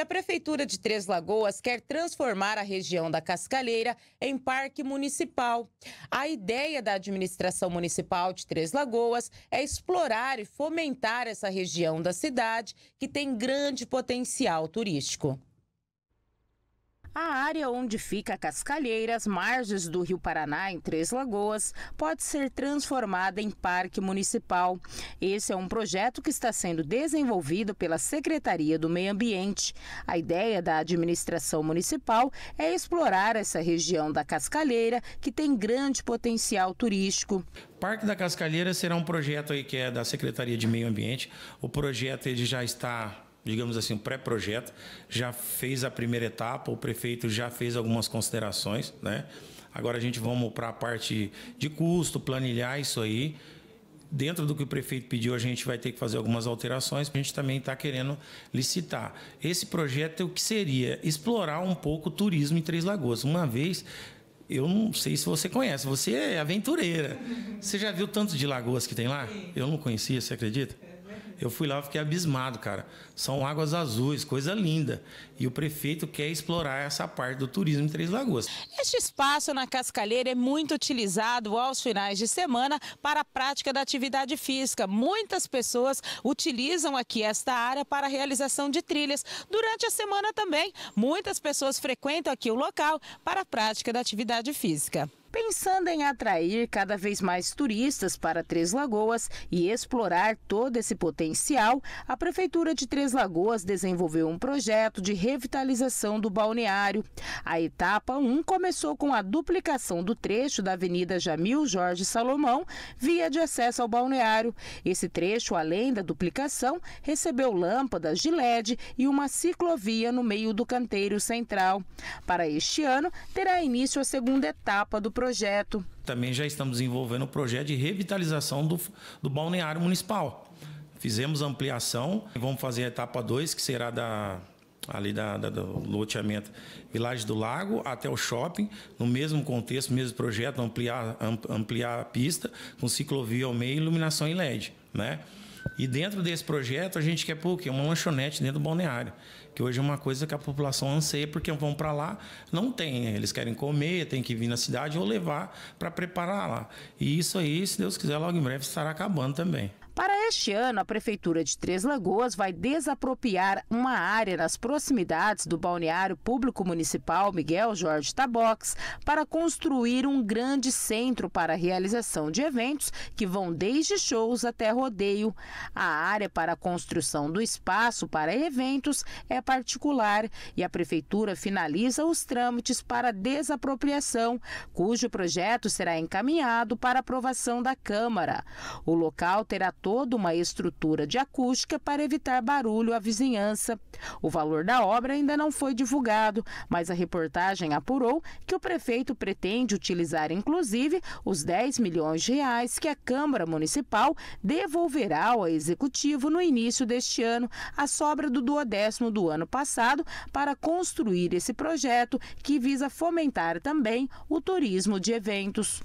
A Prefeitura de Três Lagoas quer transformar a região da Cascalheira em parque municipal. A ideia da administração municipal de Três Lagoas é explorar e fomentar essa região da cidade que tem grande potencial turístico. A área onde fica Cascalheiras, margens do Rio Paraná, em Três Lagoas, pode ser transformada em parque municipal. Esse é um projeto que está sendo desenvolvido pela Secretaria do Meio Ambiente. A ideia da administração municipal é explorar essa região da Cascalheira, que tem grande potencial turístico. Parque da Cascalheira será um projeto aí que é da Secretaria de Meio Ambiente. O projeto ele já está digamos assim, um pré-projeto, já fez a primeira etapa, o prefeito já fez algumas considerações, né? Agora a gente vamos para a parte de custo, planilhar isso aí. Dentro do que o prefeito pediu, a gente vai ter que fazer algumas alterações. A gente também está querendo licitar. Esse projeto é o que seria explorar um pouco o turismo em Três Lagoas. Uma vez eu não sei se você conhece, você é aventureira. Você já viu tanto de lagoas que tem lá? Eu não conhecia, você acredita? É. Eu fui lá, fiquei abismado, cara. São águas azuis, coisa linda. E o prefeito quer explorar essa parte do turismo em Três Lagoas. Este espaço na Cascalheira é muito utilizado aos finais de semana para a prática da atividade física. Muitas pessoas utilizam aqui esta área para a realização de trilhas. Durante a semana também, muitas pessoas frequentam aqui o local para a prática da atividade física pensando em atrair cada vez mais turistas para Três Lagoas e explorar todo esse potencial, a Prefeitura de Três Lagoas desenvolveu um projeto de revitalização do balneário. A etapa 1 começou com a duplicação do trecho da Avenida Jamil Jorge Salomão, via de acesso ao balneário. Esse trecho, além da duplicação, recebeu lâmpadas de LED e uma ciclovia no meio do canteiro central. Para este ano, terá início a segunda etapa do projeto projeto. Também já estamos desenvolvendo o projeto de revitalização do, do balneário municipal. Fizemos ampliação, vamos fazer a etapa 2, que será da ali da, da, do loteamento Vilagem do Lago até o shopping, no mesmo contexto, mesmo projeto, ampliar, ampliar a pista com ciclovia ao meio e iluminação em LED, né? E dentro desse projeto, a gente quer o quê? uma lanchonete dentro do balneário, que hoje é uma coisa que a população anseia, porque vão para lá, não tem, né? eles querem comer, tem que vir na cidade ou levar para preparar lá. E isso aí, se Deus quiser, logo em breve estará acabando também. Para este ano, a Prefeitura de Três Lagoas vai desapropriar uma área nas proximidades do balneário público municipal Miguel Jorge Tabox para construir um grande centro para a realização de eventos que vão desde shows até rodeio. A área para a construção do espaço para eventos é particular e a Prefeitura finaliza os trâmites para desapropriação, cujo projeto será encaminhado para aprovação da Câmara. O local terá toda uma estrutura de acústica para evitar barulho à vizinhança. O valor da obra ainda não foi divulgado, mas a reportagem apurou que o prefeito pretende utilizar, inclusive, os 10 milhões de reais que a Câmara Municipal devolverá ao Executivo no início deste ano, a sobra do duodécimo do ano passado, para construir esse projeto que visa fomentar também o turismo de eventos.